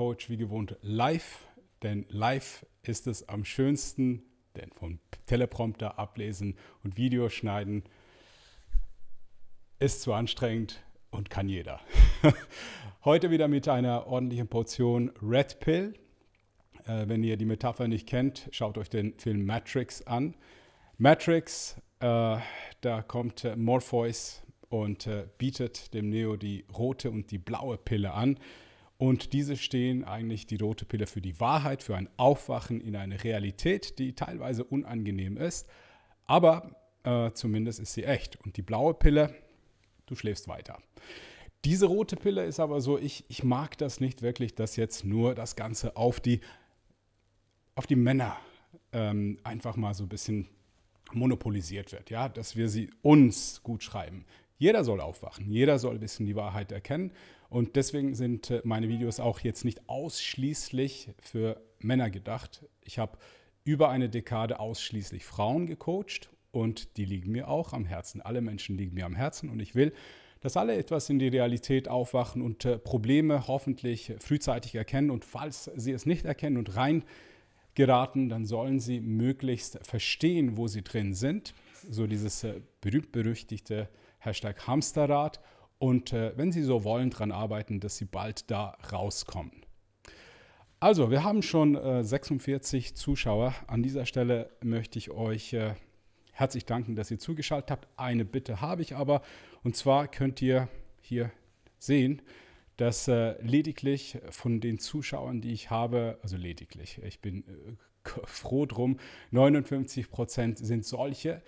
Coach wie gewohnt live, denn live ist es am schönsten, denn vom Teleprompter ablesen und Video schneiden ist zu anstrengend und kann jeder. Heute wieder mit einer ordentlichen Portion Red Pill. Äh, wenn ihr die Metapher nicht kennt, schaut euch den Film Matrix an. Matrix, äh, da kommt äh, Morpheus und äh, bietet dem Neo die rote und die blaue Pille an. Und diese stehen eigentlich die rote Pille für die Wahrheit, für ein Aufwachen in eine Realität, die teilweise unangenehm ist, aber äh, zumindest ist sie echt. Und die blaue Pille, du schläfst weiter. Diese rote Pille ist aber so, ich, ich mag das nicht wirklich, dass jetzt nur das Ganze auf die, auf die Männer ähm, einfach mal so ein bisschen monopolisiert wird, ja, dass wir sie uns gut schreiben. Jeder soll aufwachen, jeder soll ein bisschen die Wahrheit erkennen und deswegen sind äh, meine Videos auch jetzt nicht ausschließlich für Männer gedacht. Ich habe über eine Dekade ausschließlich Frauen gecoacht und die liegen mir auch am Herzen. Alle Menschen liegen mir am Herzen und ich will, dass alle etwas in die Realität aufwachen und äh, Probleme hoffentlich frühzeitig erkennen und falls sie es nicht erkennen und rein geraten, dann sollen sie möglichst verstehen, wo sie drin sind. So dieses äh, berühmt-berüchtigte Hashtag Hamsterrad und äh, wenn Sie so wollen, daran arbeiten, dass Sie bald da rauskommen. Also, wir haben schon äh, 46 Zuschauer. An dieser Stelle möchte ich euch äh, herzlich danken, dass ihr zugeschaltet habt. Eine Bitte habe ich aber, und zwar könnt ihr hier sehen, dass äh, lediglich von den Zuschauern, die ich habe, also lediglich, ich bin äh, froh drum, 59 Prozent sind solche,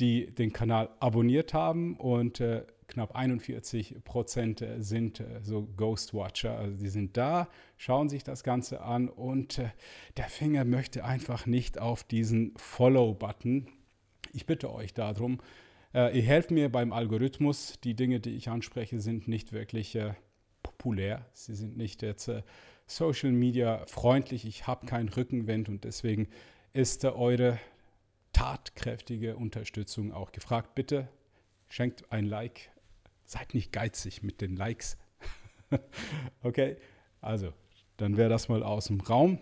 die den Kanal abonniert haben und äh, knapp 41 Prozent äh, sind äh, so Ghostwatcher. Also die sind da, schauen sich das Ganze an und äh, der Finger möchte einfach nicht auf diesen Follow-Button. Ich bitte euch darum, ihr helft mir beim Algorithmus. Die Dinge, die ich anspreche, sind nicht wirklich populär. Sie sind nicht jetzt Social Media freundlich. Ich habe keinen Rückenwind und deswegen ist eure tatkräftige Unterstützung auch gefragt. Bitte schenkt ein Like, seid nicht geizig mit den Likes. okay, also dann wäre das mal aus dem Raum.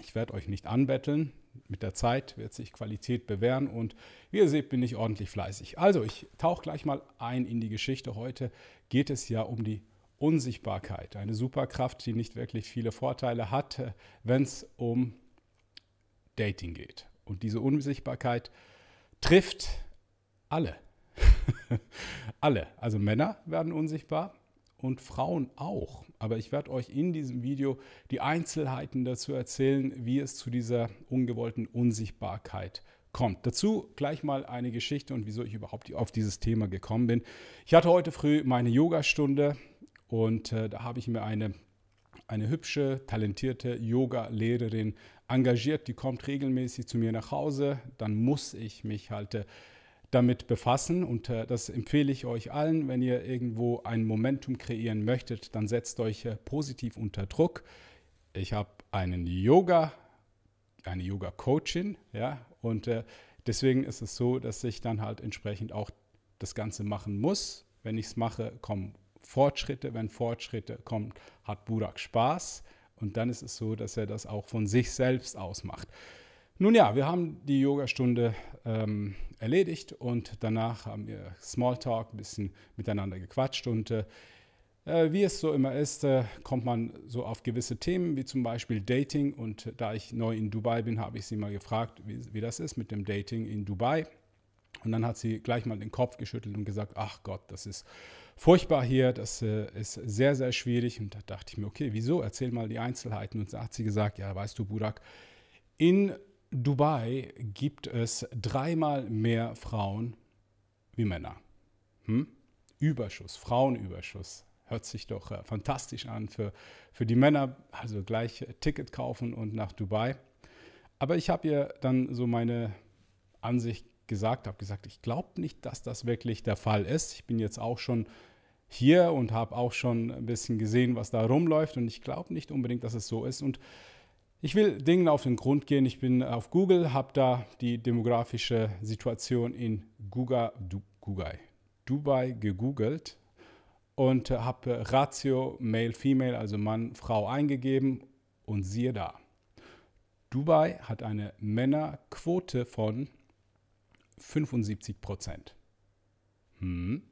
Ich werde euch nicht anbetteln. Mit der Zeit wird sich Qualität bewähren und wie ihr seht, bin ich ordentlich fleißig. Also, ich tauche gleich mal ein in die Geschichte. Heute geht es ja um die Unsichtbarkeit, eine Superkraft, die nicht wirklich viele Vorteile hat, äh, wenn es um Dating geht. Und diese Unsichtbarkeit trifft alle. Alle, also Männer werden unsichtbar und Frauen auch. Aber ich werde euch in diesem Video die Einzelheiten dazu erzählen, wie es zu dieser ungewollten Unsichtbarkeit kommt. Dazu gleich mal eine Geschichte und wieso ich überhaupt auf dieses Thema gekommen bin. Ich hatte heute früh meine Yogastunde und äh, da habe ich mir eine eine hübsche, talentierte Yoga-Lehrerin engagiert, die kommt regelmäßig zu mir nach Hause, dann muss ich mich halt äh, damit befassen und äh, das empfehle ich euch allen, wenn ihr irgendwo ein Momentum kreieren möchtet, dann setzt euch äh, positiv unter Druck. Ich habe einen Yoga, eine Yoga Coachin, ja, und äh, deswegen ist es so, dass ich dann halt entsprechend auch das Ganze machen muss. Wenn ich es mache, kommen Fortschritte, wenn Fortschritte kommen, hat Burak Spaß und dann ist es so, dass er das auch von sich selbst aus macht. Nun ja, wir haben die Yogastunde ähm, erledigt und danach haben wir Smalltalk, ein bisschen miteinander gequatscht und äh, äh, wie es so immer ist, äh, kommt man so auf gewisse Themen, wie zum Beispiel Dating. Und äh, da ich neu in Dubai bin, habe ich sie mal gefragt, wie, wie das ist mit dem Dating in Dubai. Und dann hat sie gleich mal den Kopf geschüttelt und gesagt, ach Gott, das ist furchtbar hier, das äh, ist sehr, sehr schwierig. Und da dachte ich mir, okay, wieso? Erzähl mal die Einzelheiten. Und da hat sie gesagt, ja, weißt du, Burak, in Dubai, Dubai gibt es dreimal mehr Frauen wie Männer. Hm? Überschuss, Frauenüberschuss. Hört sich doch äh, fantastisch an für, für die Männer. Also gleich äh, Ticket kaufen und nach Dubai. Aber ich habe ihr dann so meine Ansicht gesagt, habe gesagt, ich glaube nicht, dass das wirklich der Fall ist. Ich bin jetzt auch schon hier und habe auch schon ein bisschen gesehen, was da rumläuft. Und ich glaube nicht unbedingt, dass es so ist. Und ich will Dingen auf den Grund gehen. Ich bin äh, auf Google, habe da die demografische Situation in Guga, du, Gugai, Dubai gegoogelt und äh, habe äh, Ratio Male Female, also Mann Frau eingegeben und siehe da. Dubai hat eine Männerquote von 75 Prozent. Hm.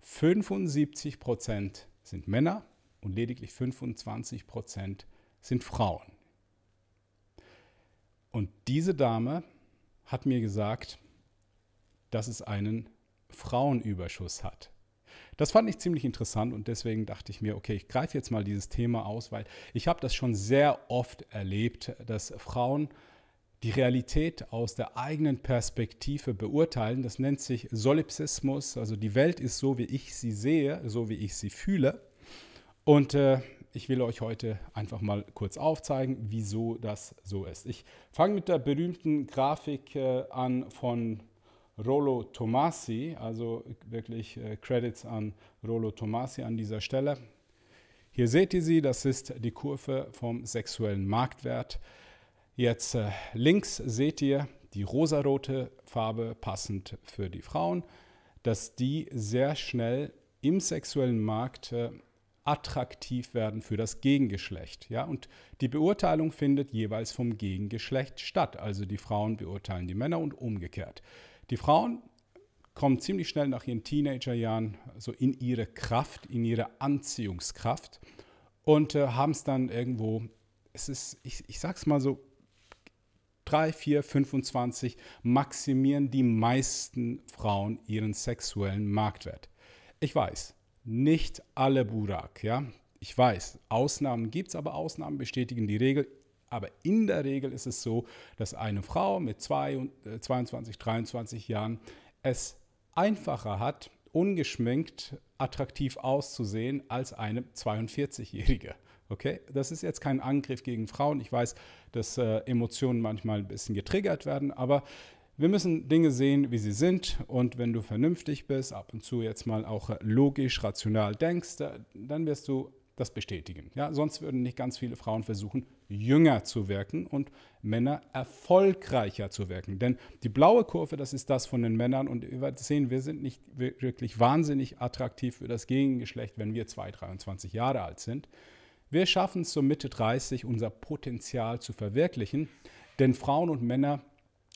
75 Prozent sind Männer und lediglich 25 Prozent sind Frauen. Und diese Dame hat mir gesagt, dass es einen Frauenüberschuss hat. Das fand ich ziemlich interessant und deswegen dachte ich mir, okay, ich greife jetzt mal dieses Thema aus, weil ich habe das schon sehr oft erlebt, dass Frauen die Realität aus der eigenen Perspektive beurteilen. Das nennt sich Solipsismus, also die Welt ist so, wie ich sie sehe, so wie ich sie fühle. Und äh, ich will euch heute einfach mal kurz aufzeigen, wieso das so ist. Ich fange mit der berühmten Grafik äh, an von Rolo Tomasi, also wirklich äh, Credits an Rolo Tomasi an dieser Stelle. Hier seht ihr sie, das ist die Kurve vom sexuellen Marktwert. Jetzt äh, links seht ihr die rosarote Farbe passend für die Frauen, dass die sehr schnell im sexuellen Markt attraktiv werden für das Gegengeschlecht. Ja? Und die Beurteilung findet jeweils vom Gegengeschlecht statt. Also die Frauen beurteilen die Männer und umgekehrt. Die Frauen kommen ziemlich schnell nach ihren Teenagerjahren so in ihre Kraft, in ihre Anziehungskraft und äh, haben es dann irgendwo, es ist, ich, ich sag's mal so, 3, 4, 25 maximieren die meisten Frauen ihren sexuellen Marktwert. Ich weiß, nicht alle Burak, ja. Ich weiß, Ausnahmen gibt es, aber Ausnahmen bestätigen die Regel. Aber in der Regel ist es so, dass eine Frau mit 22, 23 äh, Jahren es einfacher hat, ungeschminkt attraktiv auszusehen als eine 42-Jährige. Okay, das ist jetzt kein Angriff gegen Frauen. Ich weiß, dass äh, Emotionen manchmal ein bisschen getriggert werden, aber wir müssen Dinge sehen, wie sie sind. Und wenn du vernünftig bist, ab und zu jetzt mal auch logisch, rational denkst, dann wirst du das bestätigen. Ja, sonst würden nicht ganz viele Frauen versuchen, jünger zu wirken und Männer erfolgreicher zu wirken. Denn die blaue Kurve, das ist das von den Männern. Und wir sehen, wir sind nicht wirklich wahnsinnig attraktiv für das Gegengeschlecht, wenn wir 2, 23 Jahre alt sind. Wir schaffen es zur Mitte 30, unser Potenzial zu verwirklichen. Denn Frauen und Männer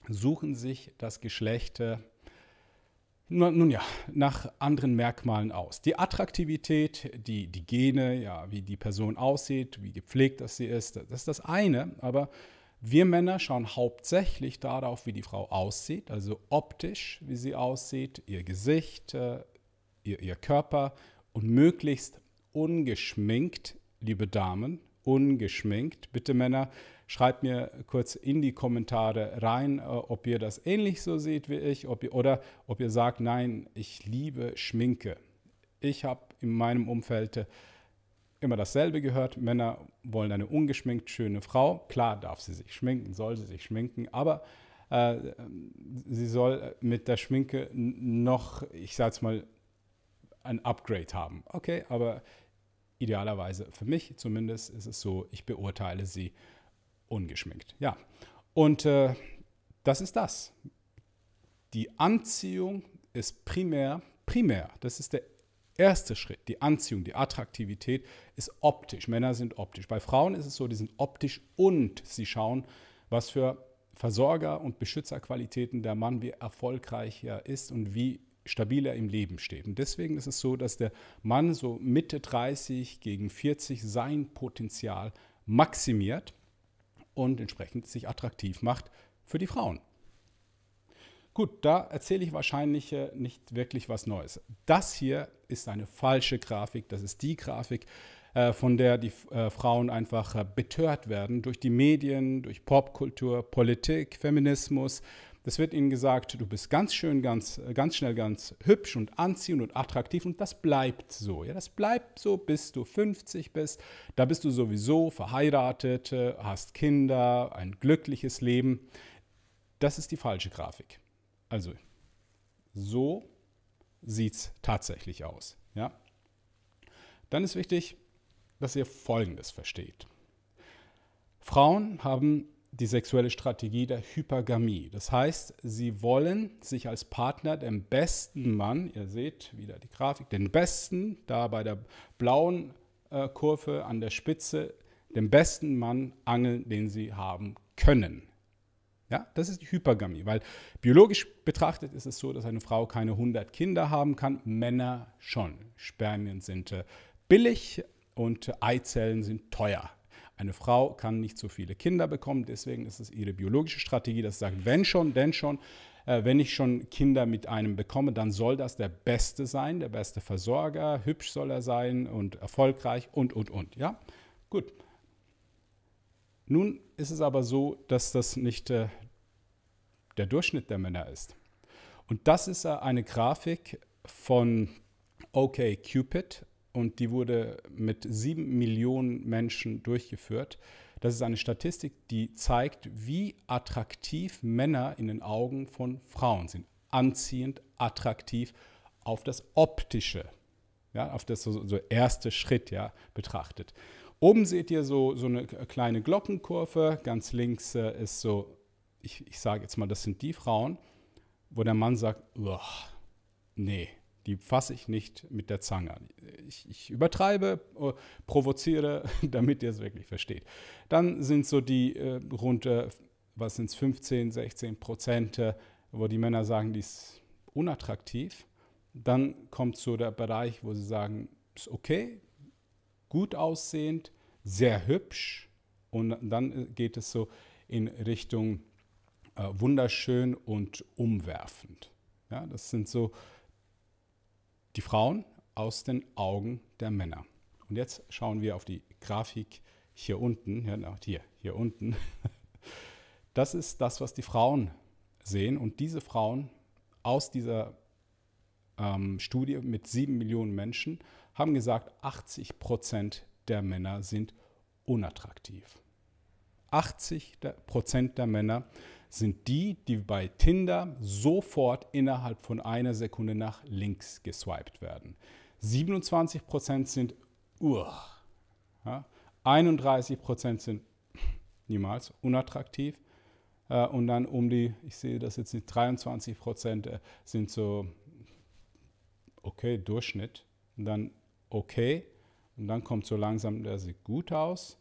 suchen sich das Geschlecht äh, nun ja, nach anderen Merkmalen aus. Die Attraktivität, die, die Gene, ja, wie die Person aussieht, wie gepflegt dass sie ist, das ist das eine, aber wir Männer schauen hauptsächlich darauf, wie die Frau aussieht, also optisch, wie sie aussieht, ihr Gesicht, äh, ihr, ihr Körper und möglichst ungeschminkt, liebe Damen, ungeschminkt. Bitte Männer, Schreibt mir kurz in die Kommentare rein, äh, ob ihr das ähnlich so seht wie ich ob ihr, oder ob ihr sagt, nein, ich liebe Schminke. Ich habe in meinem Umfeld immer dasselbe gehört. Männer wollen eine ungeschminkt schöne Frau. Klar darf sie sich schminken, soll sie sich schminken, aber äh, sie soll mit der Schminke noch, ich sag's mal, ein Upgrade haben. Okay, aber idealerweise für mich zumindest ist es so, ich beurteile sie ungeschminkt. Ja, und äh, das ist das. Die Anziehung ist primär, primär, das ist der erste Schritt, die Anziehung, die Attraktivität ist optisch. Männer sind optisch. Bei Frauen ist es so, die sind optisch und sie schauen, was für Versorger und Beschützerqualitäten der Mann, wie erfolgreich er ist und wie stabil er im Leben steht. Und deswegen ist es so, dass der Mann so Mitte 30 gegen 40 sein Potenzial maximiert und entsprechend sich attraktiv macht für die Frauen. Gut, da erzähle ich wahrscheinlich äh, nicht wirklich was Neues. Das hier ist eine falsche Grafik. Das ist die Grafik, äh, von der die äh, Frauen einfach betört werden durch die Medien, durch Popkultur, Politik, Feminismus, das wird ihnen gesagt, du bist ganz schön, ganz, äh, ganz schnell, ganz hübsch und anziehend und attraktiv und das bleibt so. Ja, das bleibt so, bis du 50 bist. Da bist du sowieso verheiratet, äh, hast Kinder, ein glückliches Leben. Das ist die falsche Grafik. Also, so sieht es tatsächlich aus. Ja? Dann ist wichtig, dass ihr Folgendes versteht. Frauen haben die sexuelle Strategie der Hypergamie. Das heißt, sie wollen sich als Partner dem besten Mann, ihr seht wieder die Grafik, den besten, da bei der blauen äh, Kurve an der Spitze, den besten Mann angeln, den sie haben können. Ja, das ist die Hypergamie, weil biologisch betrachtet ist es so, dass eine Frau keine 100 Kinder haben kann, Männer schon. Spermien sind äh, billig und äh, Eizellen sind teuer. Eine Frau kann nicht so viele Kinder bekommen, deswegen ist es ihre biologische Strategie, das sagt, wenn schon, denn schon, äh, wenn ich schon Kinder mit einem bekomme, dann soll das der Beste sein, der beste Versorger, hübsch soll er sein und erfolgreich und, und, und. Ja, gut. Nun ist es aber so, dass das nicht äh, der Durchschnitt der Männer ist. Und das ist eine Grafik von OK Cupid, und die wurde mit sieben Millionen Menschen durchgeführt. Das ist eine Statistik, die zeigt, wie attraktiv Männer in den Augen von Frauen sind. Anziehend, attraktiv auf das Optische, ja, auf das so, erste Schritt ja, betrachtet. Oben seht ihr so, so eine kleine Glockenkurve, ganz links äh, ist so, ich, ich sage jetzt mal, das sind die Frauen, wo der Mann sagt, nee, die fasse ich nicht mit der Zange an. Ich, ich übertreibe, äh, provoziere, damit ihr es wirklich versteht. Dann sind so die äh, rund, äh, was sind es, 15, 16 Prozent, wo die Männer sagen, die ist unattraktiv. Dann kommt so der Bereich, wo sie sagen, ist okay, gut aussehend, sehr hübsch. Und dann äh, geht es so in Richtung äh, wunderschön und umwerfend. Ja, das sind so die Frauen aus den Augen der Männer. Und jetzt schauen wir auf die Grafik hier unten, ja, hier, hier unten. Das ist das, was die Frauen sehen. Und diese Frauen aus dieser ähm, Studie mit sieben Millionen Menschen haben gesagt, 80 Prozent der Männer sind unattraktiv. 80 Prozent der Männer sind die, die bei Tinder sofort innerhalb von einer Sekunde nach links geswiped werden. 27% sind uh, 31% sind niemals unattraktiv äh, und dann um die, ich sehe das jetzt nicht, 23% äh, sind so okay, Durchschnitt und dann okay und dann kommt so langsam, der sieht gut aus,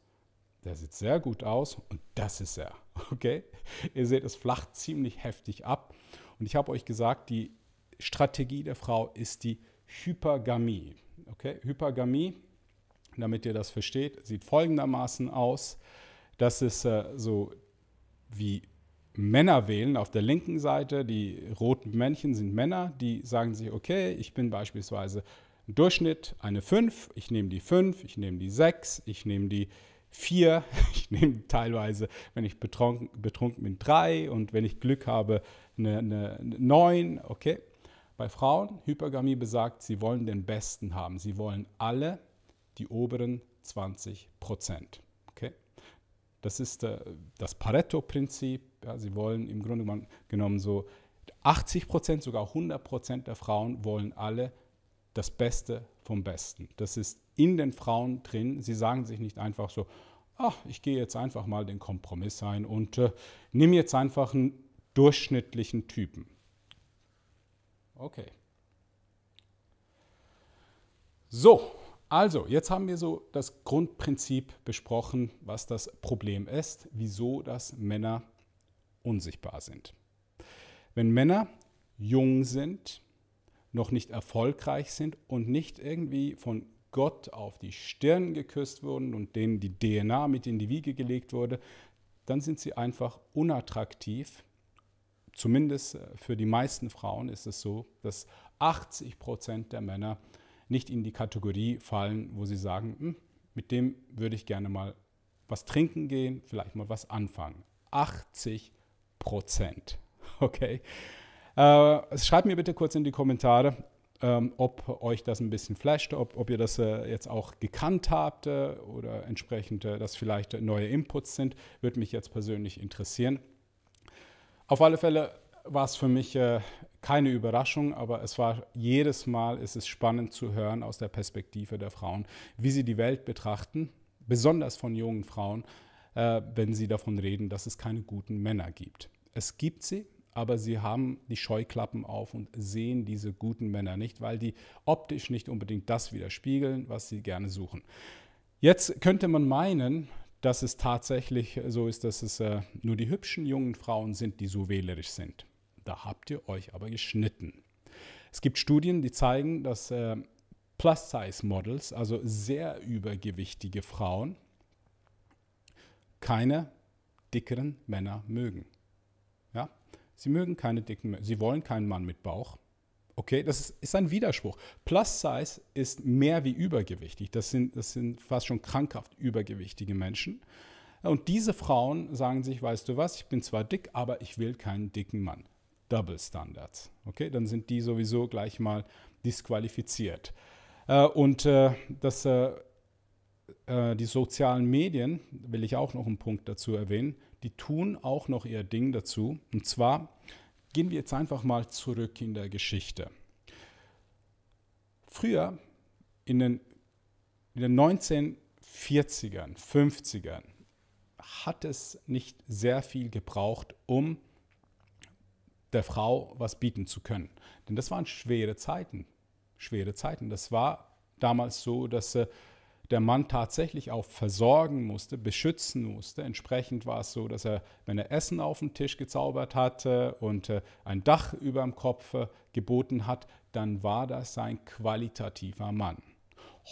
der sieht sehr gut aus und das ist er. Okay? Ihr seht, es flacht ziemlich heftig ab. Und ich habe euch gesagt, die Strategie der Frau ist die Hypergamie. Okay? Hypergamie, damit ihr das versteht, sieht folgendermaßen aus. Das ist äh, so wie Männer wählen auf der linken Seite. Die roten Männchen sind Männer, die sagen sich, okay, ich bin beispielsweise im Durchschnitt eine 5, ich nehme die 5, ich nehme die 6, ich nehme die vier, ich nehme teilweise, wenn ich betrunken, betrunken bin, drei und wenn ich Glück habe, eine, eine, eine neun, okay. Bei Frauen, Hypergamie besagt, sie wollen den Besten haben. Sie wollen alle die oberen 20 Prozent. Okay? Das ist äh, das Pareto-Prinzip. Ja, sie wollen im Grunde genommen so 80 Prozent, sogar 100 Prozent der Frauen wollen alle das Beste vom Besten. Das ist in den Frauen drin. Sie sagen sich nicht einfach so, ach, ich gehe jetzt einfach mal den Kompromiss ein und äh, nimm jetzt einfach einen durchschnittlichen Typen. Okay. So, also, jetzt haben wir so das Grundprinzip besprochen, was das Problem ist, wieso dass Männer unsichtbar sind. Wenn Männer jung sind, noch nicht erfolgreich sind und nicht irgendwie von Gott auf die Stirn geküsst wurden und denen die DNA mit in die Wiege gelegt wurde, dann sind sie einfach unattraktiv. Zumindest äh, für die meisten Frauen ist es so, dass 80 Prozent der Männer nicht in die Kategorie fallen, wo sie sagen, hm, mit dem würde ich gerne mal was trinken gehen, vielleicht mal was anfangen. 80 Prozent. Okay. Äh, schreibt mir bitte kurz in die Kommentare, ähm, ob euch das ein bisschen flasht, ob, ob ihr das äh, jetzt auch gekannt habt äh, oder entsprechend, äh, dass vielleicht neue Inputs sind, würde mich jetzt persönlich interessieren. Auf alle Fälle war es für mich äh, keine Überraschung, aber es war jedes Mal, ist es spannend zu hören aus der Perspektive der Frauen, wie sie die Welt betrachten, besonders von jungen Frauen, äh, wenn sie davon reden, dass es keine guten Männer gibt. Es gibt sie, aber sie haben die Scheuklappen auf und sehen diese guten Männer nicht, weil die optisch nicht unbedingt das widerspiegeln, was sie gerne suchen. Jetzt könnte man meinen, dass es tatsächlich so ist, dass es äh, nur die hübschen jungen Frauen sind, die so wählerisch sind. Da habt ihr euch aber geschnitten. Es gibt Studien, die zeigen, dass äh, Plus-Size-Models, also sehr übergewichtige Frauen, keine dickeren Männer mögen. Sie mögen keine dicken Sie wollen keinen Mann mit Bauch. Okay, das ist, ein Widerspruch. Plus Size ist mehr wie übergewichtig. Das sind, das sind fast schon krankhaft übergewichtige Menschen. Und diese Frauen sagen sich, weißt du was, ich bin zwar dick, aber ich will keinen dicken Mann. Double Standards. Okay, dann sind die sowieso gleich mal disqualifiziert. Äh, und äh, das, äh, die sozialen Medien, will ich auch noch einen Punkt dazu erwähnen, die tun auch noch ihr Ding dazu. Und zwar gehen wir jetzt einfach mal zurück in der Geschichte. Früher, in den, in den 1940ern, 50ern, hat es nicht sehr viel gebraucht, um der Frau was bieten zu können. Denn das waren schwere Zeiten. Schwere Zeiten. Das war damals so, dass äh, der Mann tatsächlich auch versorgen musste, beschützen musste. Entsprechend war es so, dass er, wenn er Essen auf den Tisch gezaubert hatte und äh, ein Dach über dem Kopf äh, geboten hat, dann war das sein qualitativer Mann.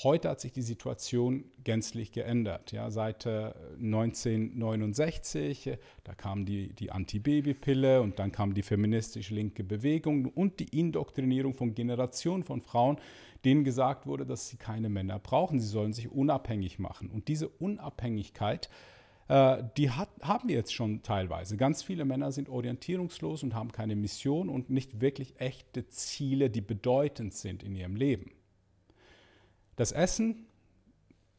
Heute hat sich die Situation gänzlich geändert. Ja, seit 1969, äh, da kam die, die Antibabypille und dann kam die feministisch linke Bewegung und die Indoktrinierung von Generationen von Frauen, denen gesagt wurde, dass sie keine Männer brauchen. Sie sollen sich unabhängig machen. Und diese Unabhängigkeit, äh, die hat, haben wir jetzt schon teilweise. Ganz viele Männer sind orientierungslos und haben keine Mission und nicht wirklich echte Ziele, die bedeutend sind in ihrem Leben. Das Essen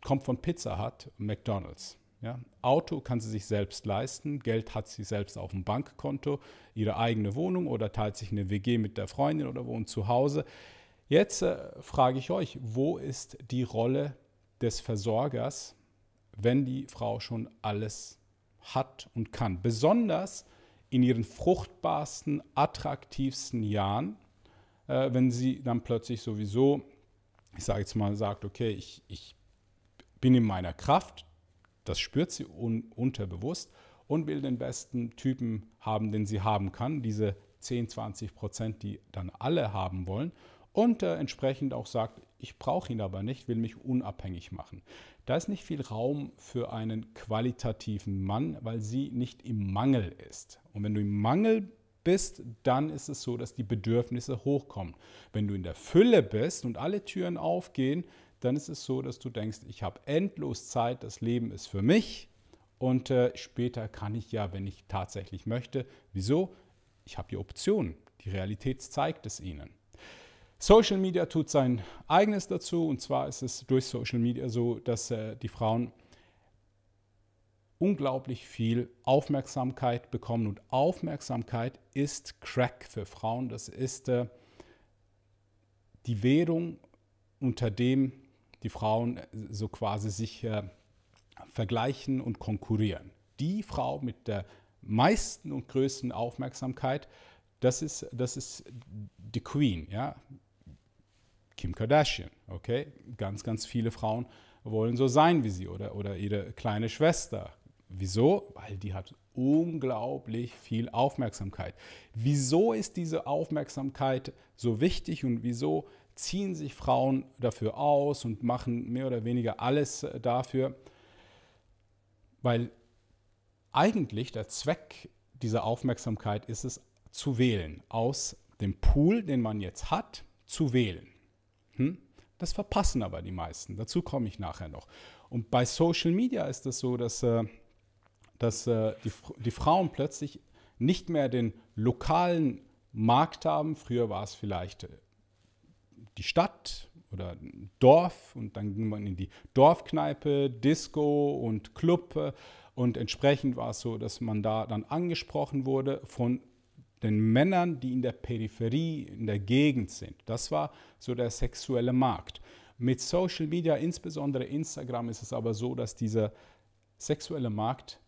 kommt von Pizza Hut McDonald's. Ja? Auto kann sie sich selbst leisten, Geld hat sie selbst auf dem Bankkonto, ihre eigene Wohnung oder teilt sich eine WG mit der Freundin oder wohnt zu Hause. Jetzt äh, frage ich euch, wo ist die Rolle des Versorgers, wenn die Frau schon alles hat und kann? Besonders in ihren fruchtbarsten, attraktivsten Jahren, äh, wenn sie dann plötzlich sowieso, ich sage jetzt mal, sagt, okay, ich, ich bin in meiner Kraft, das spürt sie un unterbewusst und will den besten Typen haben, den sie haben kann, diese 10, 20 Prozent, die dann alle haben wollen und äh, entsprechend auch sagt, ich brauche ihn aber nicht, will mich unabhängig machen. Da ist nicht viel Raum für einen qualitativen Mann, weil sie nicht im Mangel ist. Und wenn du im Mangel bist, dann ist es so, dass die Bedürfnisse hochkommen. Wenn du in der Fülle bist und alle Türen aufgehen, dann ist es so, dass du denkst, ich habe endlos Zeit, das Leben ist für mich und äh, später kann ich ja, wenn ich tatsächlich möchte. Wieso? Ich habe die Option. Die Realität zeigt es ihnen. Social Media tut sein eigenes dazu und zwar ist es durch Social Media so, dass äh, die Frauen unglaublich viel Aufmerksamkeit bekommen und Aufmerksamkeit ist Crack für Frauen. Das ist äh, die Währung, unter dem die Frauen äh, so quasi sich äh, vergleichen und konkurrieren. Die Frau mit der meisten und größten Aufmerksamkeit, das ist, das ist die Queen. Ja? Kim Kardashian, okay? Ganz, ganz viele Frauen wollen so sein wie sie oder, oder ihre kleine Schwester. Wieso? Weil die hat unglaublich viel Aufmerksamkeit. Wieso ist diese Aufmerksamkeit so wichtig und wieso ziehen sich Frauen dafür aus und machen mehr oder weniger alles äh, dafür? Weil eigentlich der Zweck dieser Aufmerksamkeit ist es, zu wählen, aus dem Pool, den man jetzt hat, zu wählen. Hm? Das verpassen aber die meisten. Dazu komme ich nachher noch. Und bei Social Media ist es das so, dass, äh, dass äh, die, die Frauen plötzlich nicht mehr den lokalen Markt haben. Früher war es vielleicht äh, die Stadt oder ein Dorf und dann ging man in die Dorfkneipe, Disco und Club äh, und entsprechend war es so, dass man da dann angesprochen wurde von den Männern, die in der Peripherie, in der Gegend sind. Das war so der sexuelle Markt. Mit Social Media, insbesondere Instagram, ist es aber so, dass dieser sexuelle Markt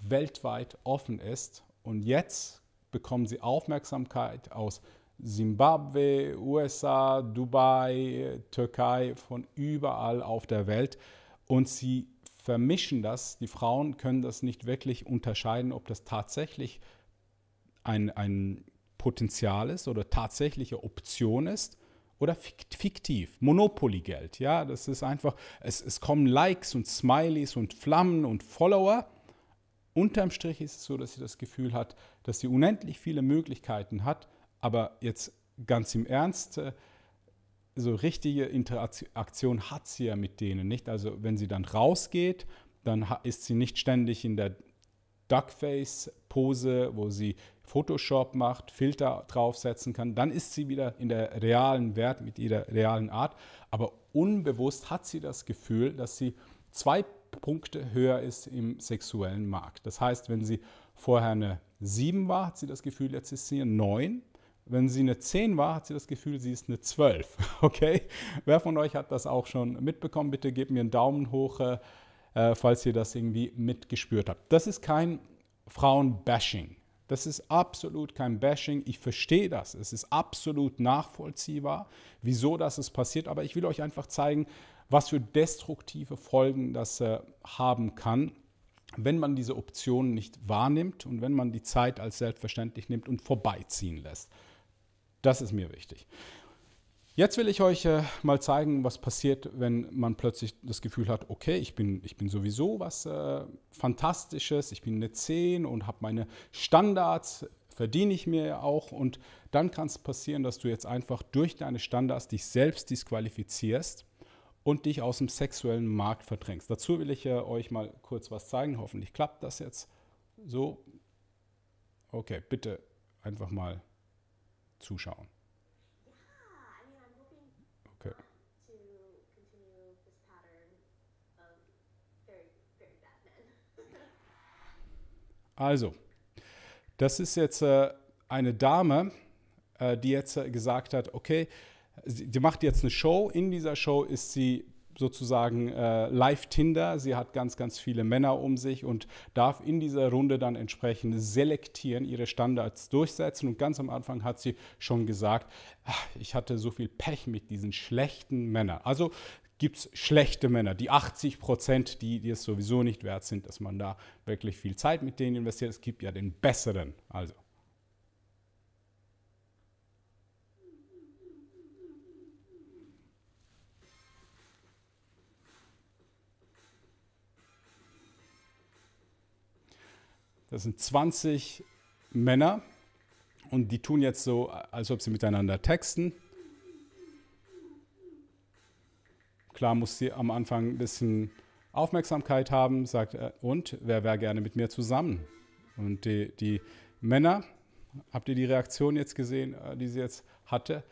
weltweit offen ist. Und jetzt bekommen sie Aufmerksamkeit aus Simbabwe, USA, Dubai, Türkei, von überall auf der Welt. Und sie vermischen das. Die Frauen können das nicht wirklich unterscheiden, ob das tatsächlich ein, ein Potenzial ist oder tatsächliche Option ist oder fiktiv. Monopoly-Geld, ja, das ist einfach, es, es kommen Likes und Smileys und Flammen und Follower. Unterm Strich ist es so, dass sie das Gefühl hat, dass sie unendlich viele Möglichkeiten hat, aber jetzt ganz im Ernst, äh, so richtige Interaktion hat sie ja mit denen nicht. Also wenn sie dann rausgeht, dann ist sie nicht ständig in der Duckface-Pose, wo sie Photoshop macht, Filter draufsetzen kann, dann ist sie wieder in der realen Wert mit ihrer realen Art. Aber unbewusst hat sie das Gefühl, dass sie zwei Punkte höher ist im sexuellen Markt. Das heißt, wenn sie vorher eine 7 war, hat sie das Gefühl, jetzt ist sie eine 9. Wenn sie eine 10 war, hat sie das Gefühl, sie ist eine 12. Okay? Wer von euch hat das auch schon mitbekommen? Bitte gebt mir einen Daumen hoch, äh, äh falls ihr das irgendwie mitgespürt habt. Das ist kein Frauenbashing. Das ist absolut kein Bashing. Ich verstehe das. Es ist absolut nachvollziehbar, wieso das ist passiert. Aber ich will euch einfach zeigen, was für destruktive Folgen das äh, haben kann, wenn man diese Optionen nicht wahrnimmt und wenn man die Zeit als selbstverständlich nimmt und vorbeiziehen lässt. Das ist mir wichtig. Jetzt will ich euch äh, mal zeigen, was passiert, wenn man plötzlich das Gefühl hat, okay, ich bin, ich bin sowieso was äh, Fantastisches, ich bin eine 10 und habe meine Standards, verdiene ich mir ja auch. Und dann kann es passieren, dass du jetzt einfach durch deine Standards dich selbst disqualifizierst und dich aus dem sexuellen Markt verdrängst. Dazu will ich äh, euch mal kurz was zeigen. Hoffentlich klappt das jetzt so. Okay, bitte einfach mal zuschauen. Also, das ist jetzt äh, eine Dame, äh, die jetzt äh, gesagt hat, okay, sie, die macht jetzt eine Show. In dieser Show ist sie sozusagen äh, Live-Tinder. Sie hat ganz, ganz viele Männer um sich und darf in dieser Runde dann entsprechend selektieren, ihre Standards durchsetzen. Und ganz am Anfang hat sie schon gesagt, ach, ich hatte so viel Pech mit diesen schlechten Männern. Also gibt es schlechte Männer, die 80 Prozent, die, die es sowieso nicht wert sind, dass man da wirklich viel Zeit mit denen investiert. Es gibt ja den besseren. Also. Das sind 20 Männer und die tun jetzt so, als ob sie miteinander texten. Klar muss sie am Anfang ein bisschen Aufmerksamkeit haben, sagt, äh, und wer wäre gerne mit mir zusammen? Und die, die Männer, habt ihr die Reaktion jetzt gesehen, äh, die sie jetzt hatte?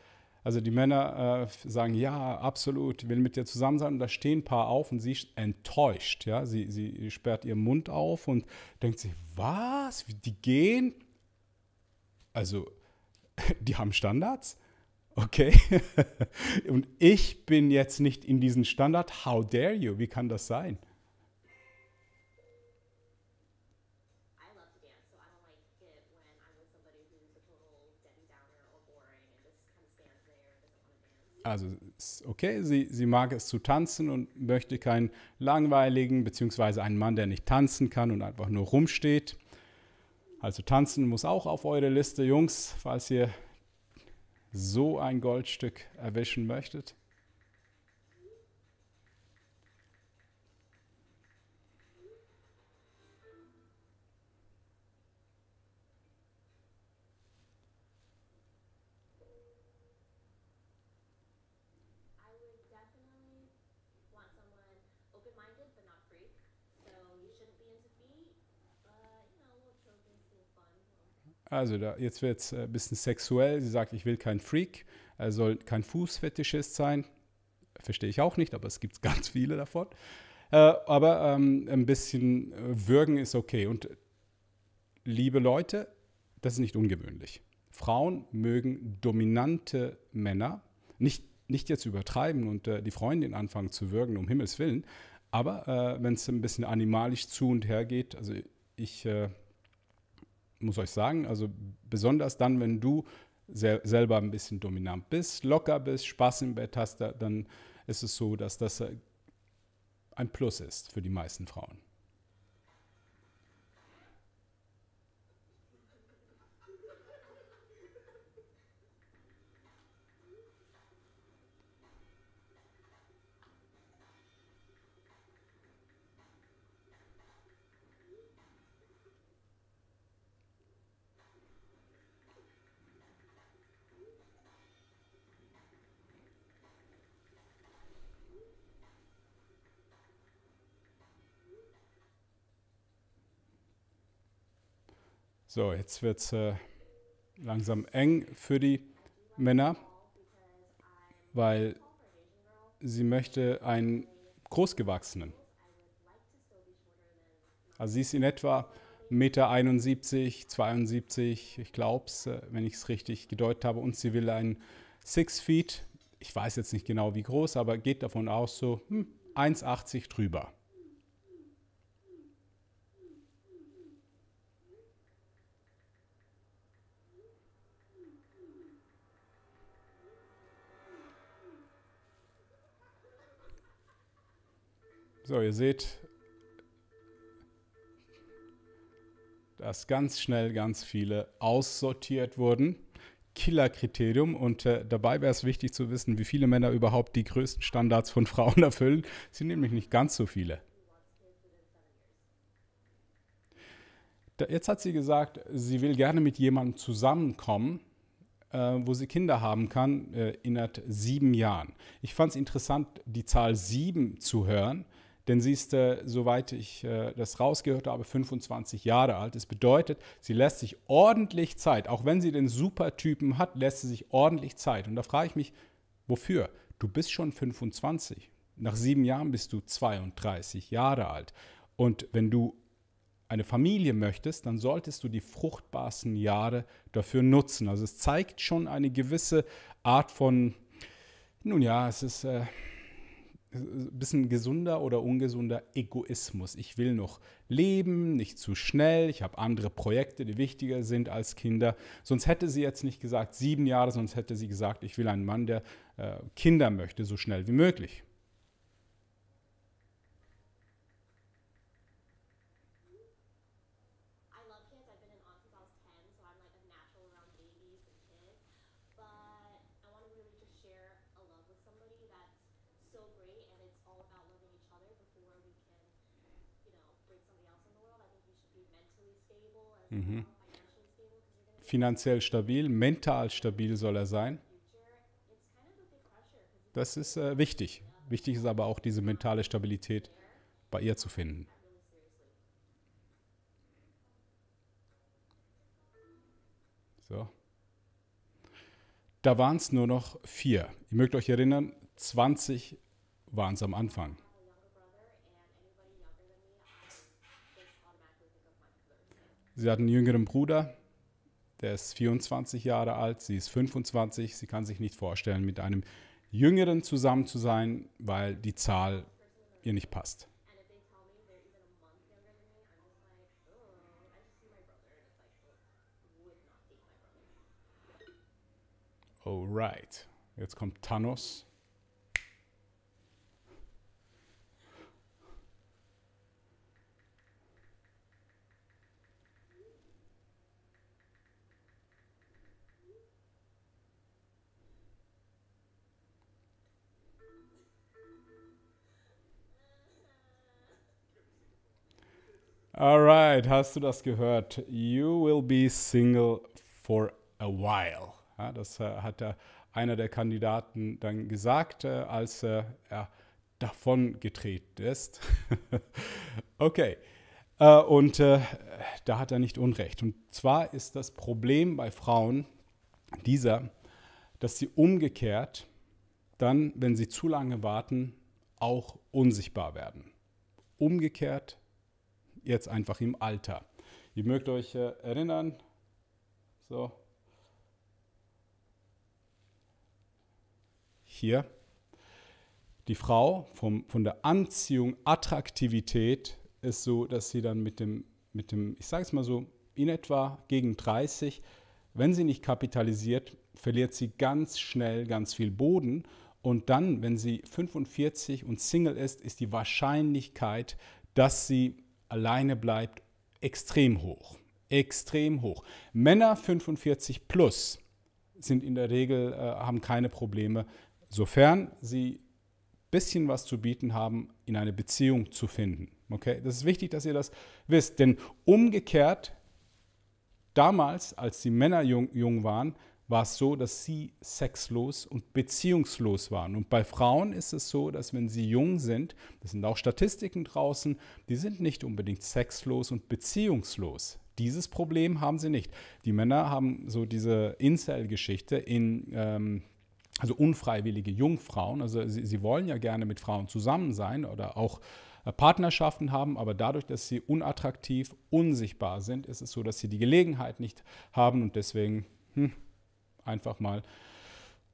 Also die Männer äh, sagen, ja, absolut, will mit dir zusammen sein. Und da stehen ein paar auf und sie ist enttäuscht. Ja? Sie, sie sperrt ihren Mund auf und denkt sich, was? Die gehen? Also, die haben Standards? Okay. Und ich bin jetzt nicht in diesem Standard. How dare you? Wie kann das sein? Also, okay, sie, sie mag es zu tanzen und möchte keinen langweiligen, beziehungsweise einen Mann, der nicht tanzen kann und einfach nur rumsteht. Also tanzen muss auch auf eure Liste, Jungs, falls ihr so ein Goldstück erwischen möchtet? Also da, jetzt wird es ein äh, bisschen sexuell. Sie sagt, ich will kein Freak, er soll kein Fußfetischist sein. Verstehe ich auch nicht, aber es gibt ganz viele davon. Äh, aber ähm, ein bisschen äh, würgen ist okay. Und liebe Leute, das ist nicht ungewöhnlich. Frauen mögen dominante Männer. Nicht, nicht jetzt übertreiben und äh, die Freundin anfangen zu würgen, um Himmels Willen. Aber äh, wenn es ein bisschen animalisch zu und her geht, also ich äh, muss euch sagen, also besonders dann, wenn du sel selber ein bisschen dominant bist, locker bist, Spaß im Bett hast, dann ist es so, dass das äh, ein Plus ist für die meisten Frauen. So, jetzt wird es äh, langsam eng für die Männer, weil sie möchte einen Großgewachsenen. Also sie ist in etwa 1,71 Meter, 72, ich glaube es, äh, wenn ich es richtig gedeutet habe. Und sie will einen Six Feet, ich weiß jetzt nicht genau wie groß, aber geht davon aus, so hm, 1,80 drüber. So, ihr seht, dass ganz schnell ganz viele aussortiert wurden. Killer-Kriterium und äh, dabei wäre es wichtig zu wissen, wie viele Männer überhaupt die größten Standards von Frauen erfüllen. Es sind nämlich nicht ganz so viele. Da, jetzt hat sie gesagt, sie will gerne mit jemandem zusammenkommen, äh, wo sie Kinder haben kann, äh, innerhalb sieben Jahren. Ich fand es interessant, die Zahl sieben zu hören denn sie ist, soweit ich äh, das rausgehört habe, 25 Jahre alt. Das bedeutet, sie lässt sich ordentlich Zeit, auch wenn sie den Supertypen hat, lässt sie sich ordentlich Zeit. Und da frage ich mich, wofür? Du bist schon 25. Nach sieben Jahren bist du 32 Jahre alt. Und wenn du eine Familie möchtest, dann solltest du die fruchtbarsten Jahre dafür nutzen. Also es zeigt schon eine gewisse Art von, nun ja, es ist... Äh, bisschen gesunder oder ungesunder Egoismus. Ich will noch leben, nicht zu schnell, ich habe andere Projekte, die wichtiger sind als Kinder. Sonst hätte sie jetzt nicht gesagt sieben Jahre, sonst hätte sie gesagt, ich will einen Mann, der äh, Kinder möchte, so schnell wie möglich. Mhm. Finanziell stabil, mental stabil soll er sein. Das ist äh, wichtig. Wichtig ist aber auch diese mentale Stabilität bei ihr zu finden. So. Da waren es nur noch vier. Ihr mögt euch erinnern, 20 waren es am Anfang. Sie hat einen jüngeren Bruder, der ist 24 Jahre alt, sie ist 25. Sie kann sich nicht vorstellen, mit einem Jüngeren zusammen zu sein, weil die Zahl ihr nicht passt. Alright, jetzt kommt Thanos. Alright, hast du das gehört? You will be single for a while. Ja, das äh, hat der, einer der Kandidaten dann gesagt, äh, als äh, er davon getreten ist. okay. Äh, und äh, da hat er nicht Unrecht. Und zwar ist das Problem bei Frauen dieser, dass sie umgekehrt dann, wenn sie zu lange warten, auch unsichtbar werden. Umgekehrt jetzt einfach im Alter. Ihr mögt euch äh, erinnern, so hier, die Frau vom, von der Anziehung, Attraktivität ist so, dass sie dann mit dem, mit dem ich sage es mal so, in etwa gegen 30, wenn sie nicht kapitalisiert, verliert sie ganz schnell ganz viel Boden. Und dann, wenn sie 45 und Single ist, ist die Wahrscheinlichkeit, dass sie alleine bleibt, extrem hoch. Extrem hoch. Männer 45 plus sind in der Regel, äh, haben keine Probleme, sofern sie ein bisschen was zu bieten haben, in eine Beziehung zu finden. Okay, das ist wichtig, dass ihr das wisst, denn umgekehrt, damals, als die Männer jung, jung waren, war es so, dass sie sexlos und beziehungslos waren. Und bei Frauen ist es so, dass wenn sie jung sind, das sind auch Statistiken draußen, die sind nicht unbedingt sexlos und beziehungslos. Dieses Problem haben sie nicht. Die Männer haben so diese Incel-Geschichte in... Ähm, also unfreiwillige Jungfrauen, also sie, sie, wollen ja gerne mit Frauen zusammen sein oder auch äh, Partnerschaften haben, aber dadurch, dass sie unattraktiv, unsichtbar sind, ist es so, dass sie die Gelegenheit nicht haben und deswegen hm, einfach mal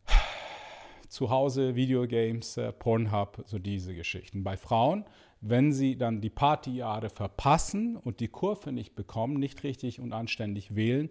zu Hause, Videogames, äh, Pornhub, so diese Geschichten. Bei Frauen, wenn sie dann die Partyjahre verpassen und die Kurve nicht bekommen, nicht richtig und anständig wählen,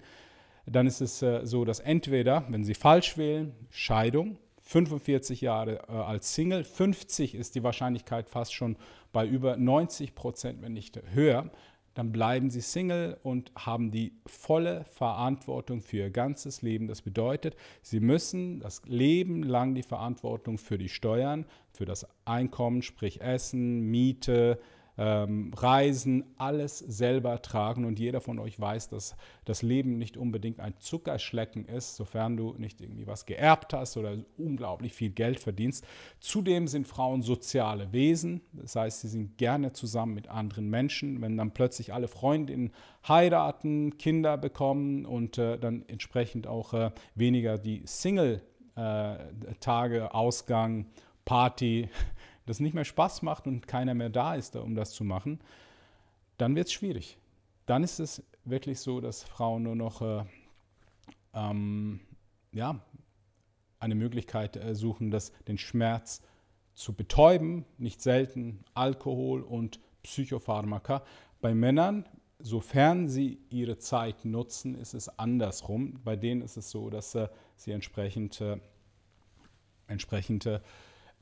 dann ist es äh, so, dass entweder, wenn sie falsch wählen, Scheidung, 45 Jahre äh, als Single, 50 ist die Wahrscheinlichkeit fast schon bei über 90 Prozent, wenn nicht höher, dann bleiben sie Single und haben die volle Verantwortung für ihr ganzes Leben. Das bedeutet, sie müssen das Leben lang die Verantwortung für die Steuern, für das Einkommen, sprich Essen, Miete, äh, ähm, Reisen, alles selber tragen. Und jeder von euch weiß, dass das Leben nicht unbedingt ein Zuckerschlecken ist, sofern du nicht irgendwie was geerbt hast oder unglaublich viel Geld verdienst. Zudem sind Frauen soziale Wesen, das heißt, sie sind gerne zusammen mit anderen Menschen. Wenn dann plötzlich alle Freundinnen heiraten, Kinder bekommen und äh, dann entsprechend auch äh, weniger die Single-Tage, äh, Ausgang, Party, das nicht mehr Spaß macht und keiner mehr da ist, um das zu machen, dann wird es schwierig. Dann ist es wirklich so, dass Frauen nur noch äh, ähm, ja, eine Möglichkeit äh, suchen, das, den Schmerz zu betäuben, nicht selten Alkohol und Psychopharmaka. Bei Männern, sofern sie ihre Zeit nutzen, ist es andersrum. Bei denen ist es so, dass äh, sie entsprechend, äh, entsprechend äh,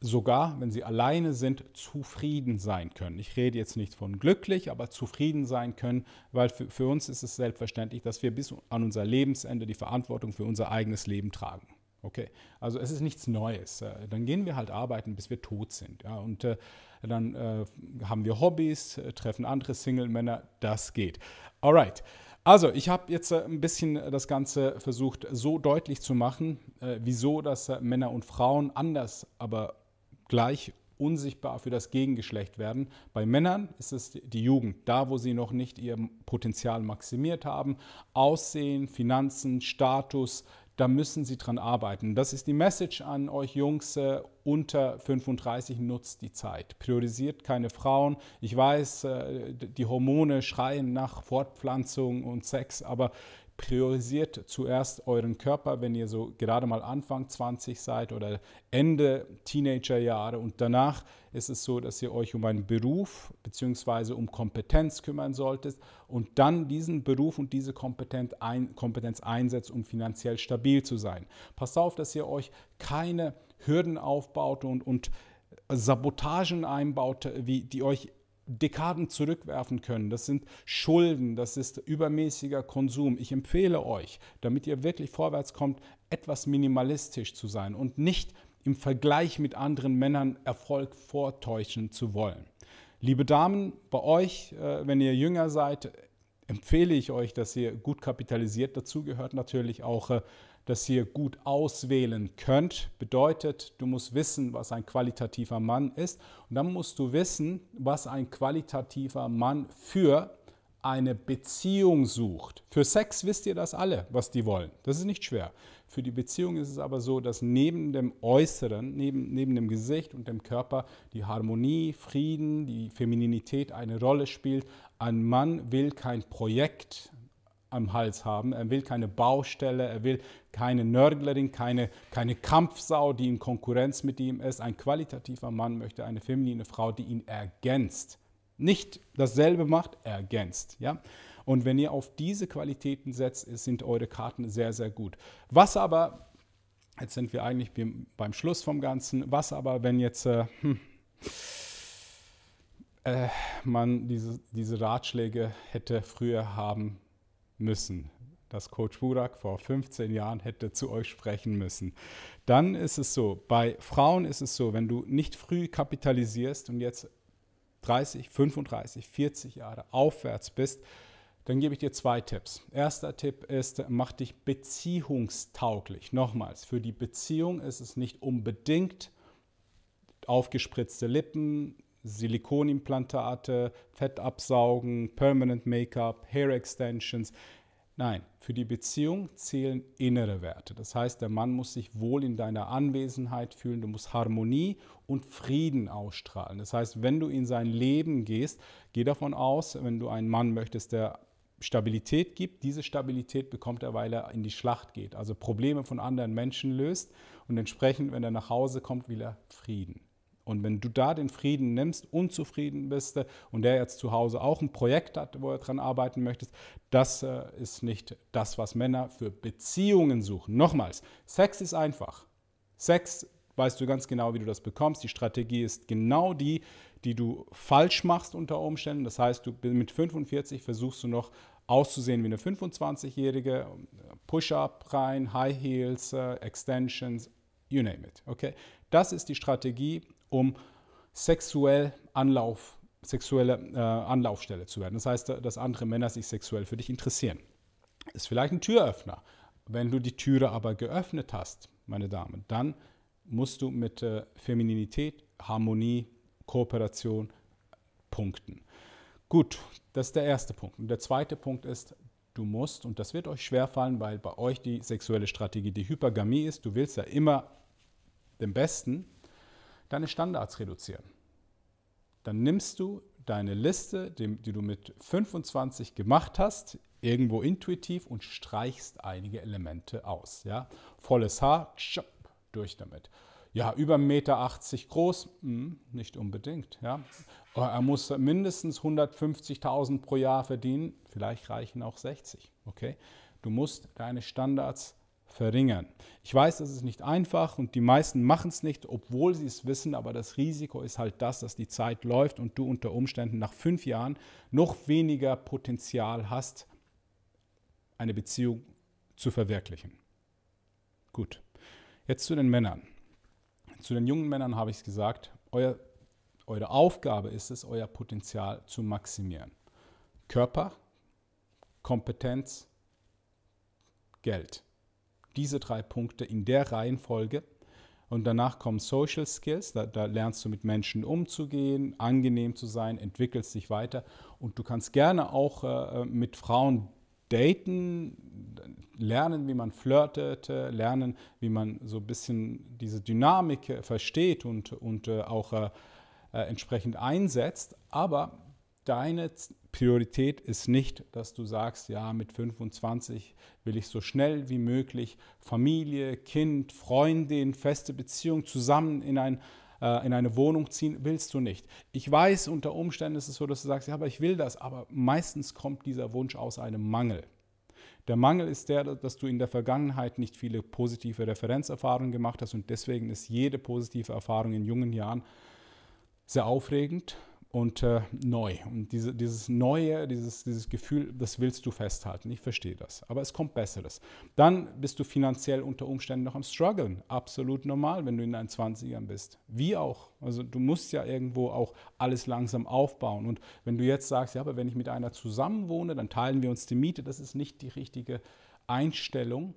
sogar, wenn sie alleine sind, zufrieden sein können. Ich rede jetzt nicht von glücklich, aber zufrieden sein können, weil für, für uns ist es selbstverständlich, dass wir bis an unser Lebensende die Verantwortung für unser eigenes Leben tragen. Okay, also es ist nichts Neues. Äh, dann gehen wir halt arbeiten, bis wir tot sind. Ja, und äh, dann äh, haben wir Hobbys, äh, treffen andere Single-Männer, das geht. Alright. Also, ich habe jetzt äh, ein bisschen das Ganze versucht, so deutlich zu machen, wieso dass Männer und Frauen anders, aber gleich unsichtbar für das Gegengeschlecht werden. Bei Männern ist es die Jugend, da wo sie noch nicht ihr Potenzial maximiert haben. Aussehen, Finanzen, Status, da müssen sie dran arbeiten. Das ist die Message an euch Jungs äh, unter 35, nutzt die Zeit. Priorisiert keine Frauen. Ich weiß, äh, die Hormone schreien nach Fortpflanzung und Sex, aber priorisiert zuerst euren Körper, wenn ihr so gerade mal Anfang 20 seid oder Ende Teenagerjahre und danach ist es so, dass ihr euch um einen Beruf bzw. um Kompetenz kümmern solltet und dann diesen Beruf und diese Kompetenz, ein, Kompetenz einsetzt, um finanziell stabil zu sein. Passt auf, dass ihr euch keine Hürden aufbaut und, und Sabotagen einbaut, wie, die euch Dekaden zurückwerfen können. Das sind Schulden, das ist übermäßiger Konsum. Ich empfehle euch, damit ihr wirklich vorwärts kommt, etwas minimalistisch zu sein und nicht im Vergleich mit anderen Männern Erfolg vortäuschen zu wollen. Liebe Damen, bei euch, äh, wenn ihr jünger seid, empfehle ich euch, dass ihr gut kapitalisiert. Dazu gehört natürlich auch äh, dass ihr gut auswählen könnt, bedeutet, du musst wissen, was ein qualitativer Mann ist. Und dann musst du wissen, was ein qualitativer Mann für eine Beziehung sucht. Für Sex wisst ihr das alle, was die wollen. Das ist nicht schwer. Für die Beziehung ist es aber so, dass neben dem Äußeren, neben, neben dem Gesicht und dem Körper die Harmonie, Frieden, die Femininität eine Rolle spielt. Ein Mann will kein Projekt, am Hals haben. Er will keine Baustelle, er will keine Nörglerin, keine, keine Kampfsau, die in Konkurrenz mit ihm ist. Ein qualitativer Mann möchte eine feminine Frau, die ihn ergänzt. Nicht dasselbe macht, ergänzt. Ja? Und wenn ihr auf diese Qualitäten setzt, sind eure Karten sehr, sehr gut. Was aber, jetzt sind wir eigentlich beim Schluss vom Ganzen, was aber, wenn jetzt... Äh, hm, äh, man diese, diese Ratschläge hätte früher haben müssen, dass Coach Burak vor 15 Jahren hätte zu euch sprechen müssen. Dann ist es so, bei Frauen ist es so, wenn du nicht früh kapitalisierst und jetzt 30, 35, 40 Jahre aufwärts bist, dann gebe ich dir zwei Tipps. Erster Tipp ist, mach dich beziehungstauglich. Nochmals, für die Beziehung ist es nicht unbedingt aufgespritzte Lippen, Silikonimplantate, Fett absaugen, Permanent Make-up, Hair Extensions. Nein, für die Beziehung zählen innere Werte. Das heißt, der Mann muss sich wohl in deiner Anwesenheit fühlen, du musst Harmonie und Frieden ausstrahlen. Das heißt, wenn du in sein Leben gehst, geh davon aus, wenn du einen Mann möchtest, der Stabilität gibt, diese Stabilität bekommt er, weil er in die Schlacht geht, also Probleme von anderen Menschen löst und entsprechend, wenn er nach Hause kommt, will er Frieden. Und wenn du da den Frieden nimmst, unzufrieden bist äh, und der jetzt zu Hause auch ein Projekt hat, wo er dran arbeiten möchtest, das äh, ist nicht das, was Männer für Beziehungen suchen. Nochmals, Sex ist einfach. Sex weißt du ganz genau, wie du das bekommst. Die Strategie ist genau die, die du falsch machst unter Umständen. Das heißt, du mit 45 versuchst du noch auszusehen wie eine 25-jährige, äh, Push-up rein, High Heels, Extensions, you name it. Okay, das ist die Strategie um sexuell Anlauf, sexuelle äh, Anlaufstelle zu werden. Das heißt, dass andere Männer sich sexuell für dich interessieren. Ist vielleicht ein Türöffner. Wenn du die Türe aber geöffnet hast, meine Damen, dann musst du mit äh, Femininität, Harmonie, Kooperation punkten. Gut, das ist der erste Punkt. Und der zweite Punkt ist, du musst, und das wird euch schwerfallen, weil bei euch die sexuelle Strategie die Hypergamie ist, du willst ja immer den Besten, deine Standards reduzieren. Dann nimmst du deine Liste, die du mit 25 gemacht hast, irgendwo intuitiv und streichst einige Elemente aus. Ja? Volles Haar, tschupp, durch damit. Ja, über 1,80 Meter groß, hm, nicht unbedingt. Ja? Er muss mindestens 150.000 pro Jahr verdienen, vielleicht reichen auch 60. Okay? Du musst deine Standards reduzieren verringern. Ich weiß, das ist nicht einfach und die meisten machen es nicht, obwohl sie es wissen, aber das Risiko ist halt das, dass die Zeit läuft und du unter Umständen nach fünf Jahren noch weniger Potenzial hast, eine Beziehung zu verwirklichen. Gut, jetzt zu den Männern. Zu den jungen Männern habe ich es gesagt, euer, eure Aufgabe ist es, euer Potenzial zu maximieren. Körper, Kompetenz, Geld diese drei Punkte in der Reihenfolge. Und danach kommen Social Skills, da, da, lernst du mit Menschen umzugehen, angenehm zu sein, entwickelst dich weiter. Und du kannst gerne auch äh, äh mit Frauen daten, lernen, wie man flirtet, äh, lernen, wie man so ein bisschen diese Dynamik äh, versteht und, und äh, auch äh, entsprechend einsetzt. Aber deine Priorität ist nicht, dass du sagst, ja, mit 25 will ich so schnell wie möglich Familie, Kind, Freundin, feste Beziehung zusammen in, ein, äh, in eine Wohnung ziehen, willst du nicht. Ich weiß, unter Umständen ist es so, dass du sagst, ja, aber ich will das, aber meistens kommt dieser Wunsch aus einem Mangel. Der Mangel ist der, dass du in der Vergangenheit nicht viele positive Referenzerfahrungen gemacht hast und deswegen ist jede positive Erfahrung in jungen Jahren sehr aufregend, und äh, neu. Und diese, dieses Neue, dieses, dieses Gefühl, das willst du festhalten. Ich verstehe das. Aber es kommt Besseres. Dann bist du finanziell unter Umständen noch am Struggeln. Absolut normal, wenn du in deinen 20ern bist. Wie auch. Also du musst ja irgendwo auch alles langsam aufbauen. Und wenn du jetzt sagst, ja, aber wenn ich mit einer zusammenwohne, dann teilen wir uns die Miete, das ist nicht die richtige Einstellung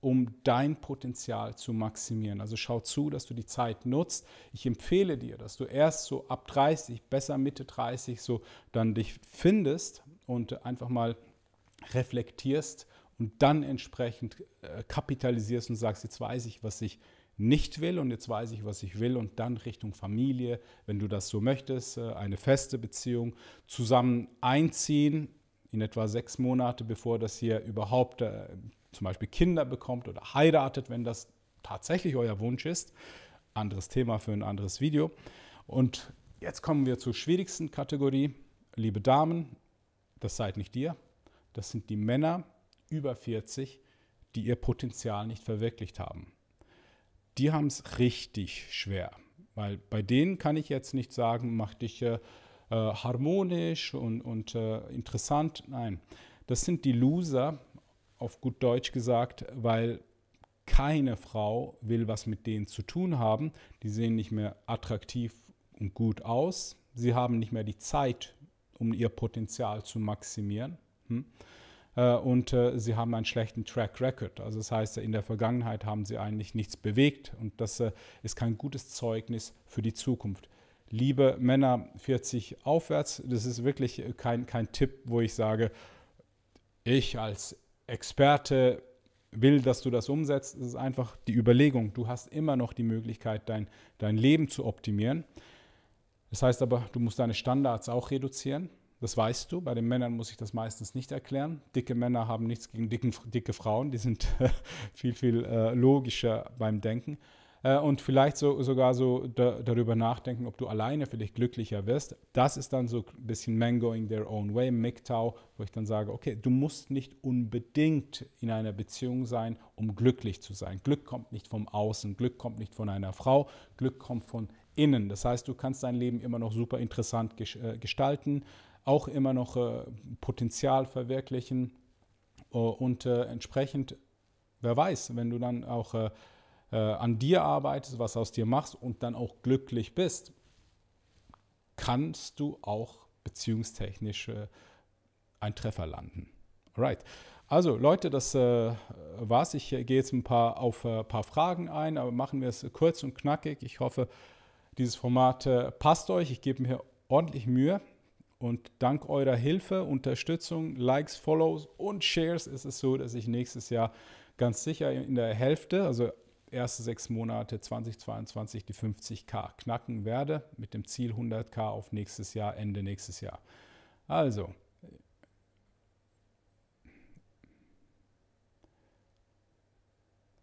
um dein Potenzial zu maximieren. Also schau zu, dass du die Zeit nutzt. Ich empfehle dir, dass du erst so ab 30, besser Mitte 30, so dann dich findest und einfach mal reflektierst und dann entsprechend äh, kapitalisierst und sagst, jetzt weiß ich, was ich nicht will und jetzt weiß ich, was ich will und dann Richtung Familie, wenn du das so möchtest, äh, eine feste Beziehung zusammen einziehen in etwa sechs Monate, bevor das hier überhaupt äh, zum Beispiel Kinder bekommt oder heiratet, wenn das tatsächlich euer Wunsch ist. Anderes Thema für ein anderes Video. Und jetzt kommen wir zur schwierigsten Kategorie. Liebe Damen, das seid nicht ihr, das sind die Männer über 40, die ihr Potenzial nicht verwirklicht haben. Die haben es richtig schwer, weil bei denen kann ich jetzt nicht sagen, mach dich äh, harmonisch und, und äh, interessant. Nein, das sind die Loser, auf gut Deutsch gesagt, weil keine Frau will was mit denen zu tun haben. Die sehen nicht mehr attraktiv und gut aus. Sie haben nicht mehr die Zeit, um ihr Potenzial zu maximieren. Hm? Äh, und äh, sie haben einen schlechten Track Record. Also das heißt, in der Vergangenheit haben sie eigentlich nichts bewegt und das äh, ist kein gutes Zeugnis für die Zukunft. Liebe Männer 40 aufwärts, das ist wirklich äh, kein, kein Tipp, wo ich sage, ich als Experte will, dass du das umsetzt, ist einfach die Überlegung. Du hast immer noch die Möglichkeit, dein, dein Leben zu optimieren. Das heißt aber, du musst deine Standards auch reduzieren. Das weißt du. Bei den Männern muss ich das meistens nicht erklären. Dicke Männer haben nichts gegen dicken, dicke Frauen. Die sind viel, viel äh, logischer beim Denken äh, und vielleicht so, sogar so da, darüber nachdenken, ob du alleine vielleicht glücklicher wirst. Das ist dann so ein bisschen Men Going Their Own Way, MGTOW, wo ich dann sage, okay, du musst nicht unbedingt in einer Beziehung sein, um glücklich zu sein. Glück kommt nicht vom Außen, Glück kommt nicht von einer Frau, Glück kommt von innen. Das heißt, du kannst dein Leben immer noch super interessant äh, gestalten, auch immer noch äh, Potenzial verwirklichen äh, und äh, entsprechend wer weiß, wenn du dann auch äh, äh, an dir arbeitest, was aus dir machst und dann auch glücklich bist, kannst du auch beziehungstechnisch äh, einen Treffer landen. Alright. Also Leute, das äh, war's. Ich äh, gehe jetzt ein paar, auf ein äh, paar Fragen ein, aber machen wir es kurz und knackig. Ich hoffe, dieses Format äh, passt euch. Ich gebe mir ordentlich Mühe. Und dank eurer Hilfe, Unterstützung, Likes, Follows und Shares ist es so, dass ich nächstes Jahr ganz sicher in der Hälfte, also erste sechs Monate 2022 die 50k knacken werde, mit dem Ziel 100k auf nächstes Jahr, Ende nächstes Jahr. Also,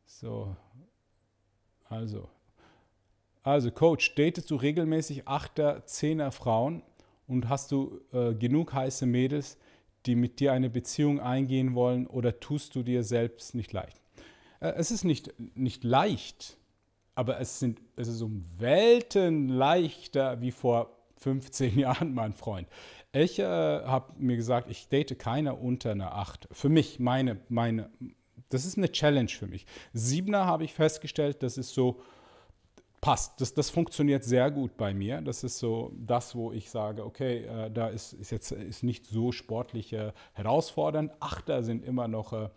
so, also, also Coach, datest du regelmäßig 8er, 10er Frauen und hast du äh, genug heiße Mädels, die mit dir eine Beziehung eingehen wollen oder tust du dir selbst nicht leicht? Äh, es ist nicht, nicht leicht, aber es, sind, es ist um Welten leichter wie vor 15 Jahren, mein Freund. Ich äh, habe mir gesagt, ich date keiner unter einer 8. Für mich, meine, meine, das ist eine Challenge für mich. Siebener habe ich festgestellt, das ist so, passt. Das, das funktioniert sehr gut bei mir. Das ist so das, wo ich sage, okay, äh, da ist, ist jetzt ist nicht so sportlich äh, herausfordernd. Achter sind immer noch äh,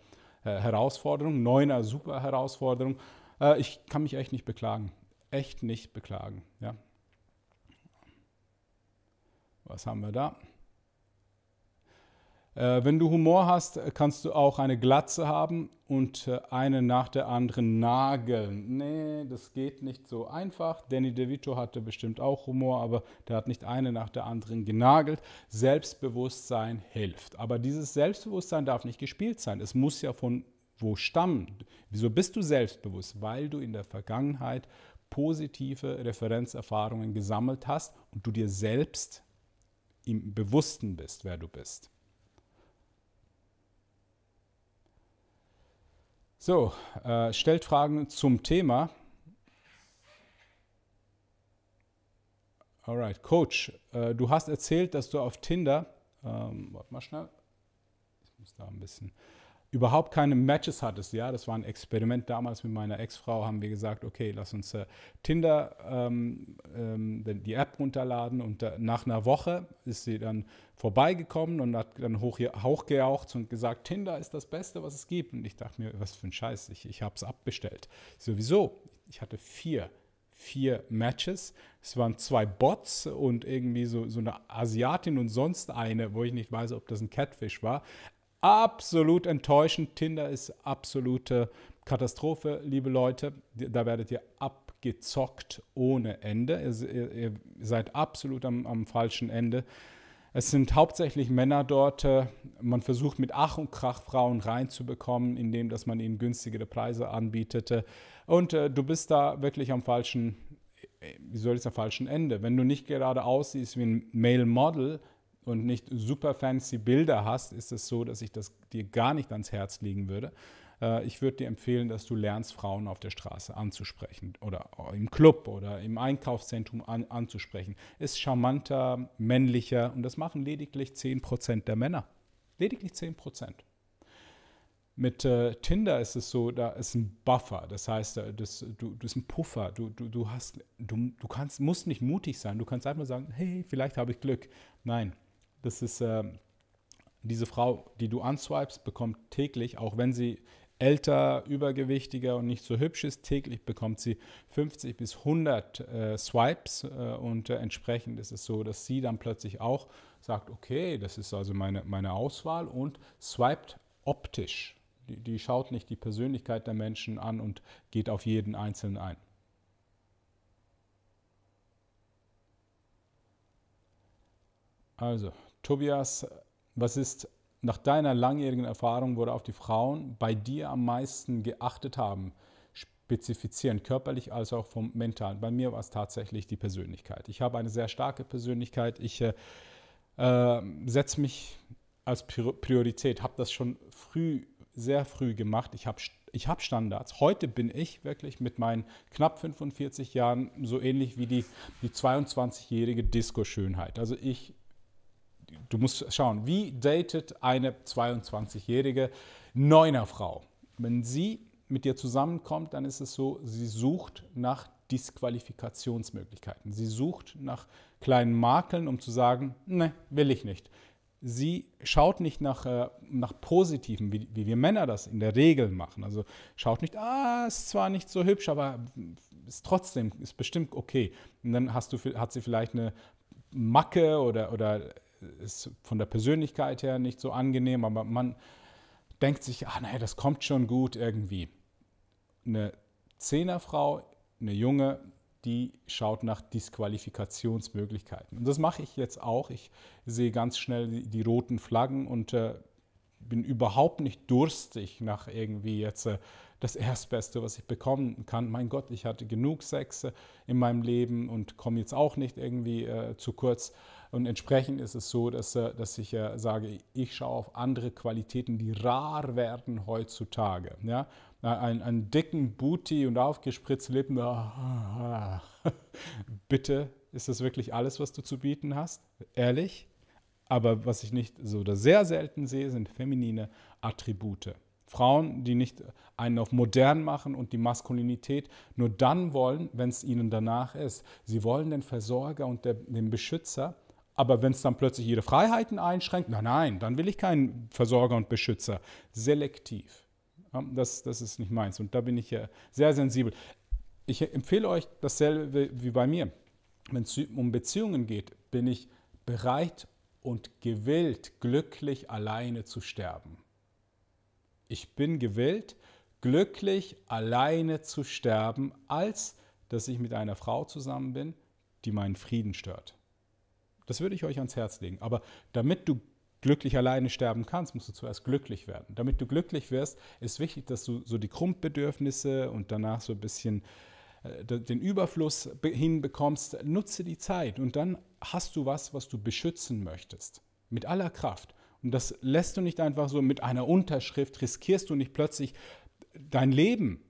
äh, Herausforderung, neuner super Herausforderung. Äh, ich kann mich echt nicht beklagen. Echt nicht beklagen. Ja. Was haben wir da? Äh, wenn du Humor hast, kannst du auch eine Glatze haben und äh, eine nach der anderen nageln. Nee, das geht nicht so einfach. Danny DeVito hatte bestimmt auch Humor, aber der hat nicht eine nach der anderen genagelt. Selbstbewusstsein hilft. Aber dieses Selbstbewusstsein darf nicht gespielt sein. Es muss ja von wo stammen. Wieso bist du selbstbewusst? Weil du in der Vergangenheit positive Referenzerfahrungen gesammelt hast und du dir selbst im Bewussten bist, wer du bist. So, äh, stellt Fragen zum Thema. Alright, Coach, äh, du hast erzählt, dass du auf Tinder, ähm, warte mal schnell, ich muss da ein bisschen, überhaupt keine Matches hattest, ja, das war ein Experiment damals mit meiner Ex-Frau, haben wir gesagt, okay, lass uns äh, Tinder, ähm, ähm, die App runterladen und äh, nach einer Woche ist sie dann vorbeigekommen und hat dann hoch, hochgejaucht und gesagt, Tinder ist das Beste, was es gibt. Und ich dachte mir, was für ein Scheiß, ich, ich habe es abbestellt. Sowieso, ich hatte vier vier Matches. Es waren zwei Bots und irgendwie so, so eine Asiatin und sonst eine, wo ich nicht weiß, ob das ein Catfish war. Absolut enttäuschend. Tinder ist absolute Katastrophe, liebe Leute. Da werdet ihr abgezockt ohne Ende. Ihr, ihr seid absolut am, am, falschen Ende. Es sind hauptsächlich Männer dort. Man versucht mit Ach und Krach Frauen reinzubekommen, indem dass man ihnen günstigere Preise anbietet. Und äh, du bist da wirklich am falschen, äh, wie soll ich am falschen Ende. Wenn du nicht gerade aussiehst wie ein Male Model, und nicht super fancy Bilder hast, ist es so, dass ich das dir gar nicht ans Herz legen würde. Äh, ich würde dir empfehlen, dass du lernst, Frauen auf der Straße anzusprechen oder im Club oder im Einkaufszentrum an, anzusprechen. Ist charmanter, männlicher und das machen lediglich 10% der Männer. Lediglich 10%. Mit äh, Tinder ist es so, da ist ein Buffer, das heißt, äh, das, du, das ist ein Puffer. Du, du, du, hast, du, du kannst, musst nicht mutig sein, du kannst einfach sagen, hey, vielleicht habe ich Glück. Nein, das ist äh, diese Frau, die du answipest, bekommt täglich, auch wenn sie älter, übergewichtiger und nicht so hübsch ist, täglich bekommt sie 50 bis 100 äh, Swipes äh, und äh, entsprechend ist es so, dass sie dann plötzlich auch sagt, okay, das ist also meine, meine Auswahl und swiped optisch. Die, die schaut nicht die Persönlichkeit der Menschen an und geht auf jeden Einzelnen ein. Also, Tobias, was ist nach deiner langjährigen Erfahrung, worauf die Frauen bei dir am meisten geachtet haben? Spezifizieren, körperlich als auch vom mentalen. Bei mir war es tatsächlich die Persönlichkeit. Ich habe eine sehr starke Persönlichkeit. Ich äh, ähm, setze mich als Priorität, habe das schon früh, sehr früh gemacht. Ich habe ich hab Standards. Heute bin ich wirklich mit meinen knapp 45 Jahren so ähnlich wie die, die 22-jährige Disco-Schönheit. Also ich du musst schauen, wie datet eine 22-jährige Neunerfrau? Wenn sie mit dir zusammenkommt, dann ist es so, sie sucht nach Disqualifikationsmöglichkeiten. Sie sucht nach kleinen Makeln, um zu sagen, ne, will ich nicht. Sie schaut nicht nach, äh, nach Positiven, wie, wie wir Männer das in der Regel machen. Also schaut nicht, ah, ist zwar nicht so hübsch, aber ist trotzdem, ist bestimmt okay. Und dann hast du, hat sie vielleicht eine Macke oder, oder ist von der Persönlichkeit her nicht so angenehm, aber man denkt sich, ah naja, das kommt schon gut irgendwie. Eine Zehnerfrau, eine junge, die schaut nach Disqualifikationsmöglichkeiten. Und das mache ich jetzt auch. Ich sehe ganz schnell die, roten Flaggen und äh, bin überhaupt nicht durstig nach irgendwie jetzt äh, das Erstbeste, was ich bekommen kann. Mein Gott, ich hatte genug Sex äh, in meinem Leben und komme jetzt auch nicht irgendwie äh, zu kurz. Und entsprechend ist es so, dass, äh, dass ich ja äh, sage, ich schaue auf andere Qualitäten, die rar werden heutzutage. Ja? Ein, einen dicken Booty und aufgespritzte Lippen, ah, bitte, ist das wirklich alles, was du zu bieten hast? Ehrlich? Aber was ich nicht so oder sehr selten sehe, sind feminine Attribute. Frauen, die nicht einen auf modern machen und die Maskulinität nur dann wollen, wenn es ihnen danach ist. Sie wollen den Versorger und der, den Beschützer, aber wenn es dann plötzlich ihre Freiheiten einschränkt, nein, nein, dann will ich keinen Versorger und Beschützer. Selektiv. Das, das ist nicht meins. Und da bin ich ja sehr sensibel. Ich empfehle euch dasselbe wie bei mir. Wenn es um Beziehungen geht, bin ich bereit und gewillt, glücklich alleine zu sterben. Ich bin gewillt, glücklich alleine zu sterben, als dass ich mit einer Frau zusammen bin, die meinen Frieden stört. Das würde ich euch ans Herz legen. Aber damit du glücklich alleine sterben kannst, musst du zuerst glücklich werden. Damit du glücklich wirst, ist wichtig, dass du so die Grundbedürfnisse und danach so ein bisschen äh, den Überfluss hinbekommst, nutze die Zeit und dann hast du was, was du beschützen möchtest. Mit aller Kraft. Und das lässt du nicht einfach so mit einer Unterschrift, riskierst du nicht plötzlich dein Leben.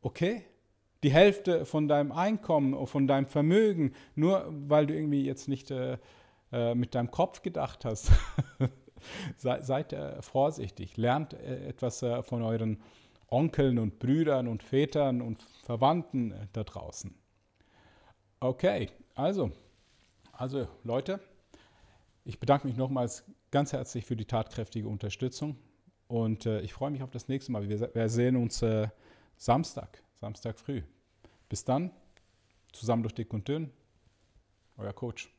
Okay? die Hälfte von deinem Einkommen, von deinem Vermögen, nur weil du irgendwie jetzt nicht äh, äh mit deinem Kopf gedacht hast. Sei, seid äh, vorsichtig, lernt äh, etwas äh, von euren Onkeln und Brüdern und Vätern und Verwandten äh, da draußen. Okay, also, also Leute, ich bedanke mich nochmals ganz herzlich für die tatkräftige Unterstützung und äh, ich freue mich auf das nächste Mal. Wir, wir sehen uns äh, Samstag, Samstag früh. Bis dann, zusammen durch dick und dünn, euer Coach.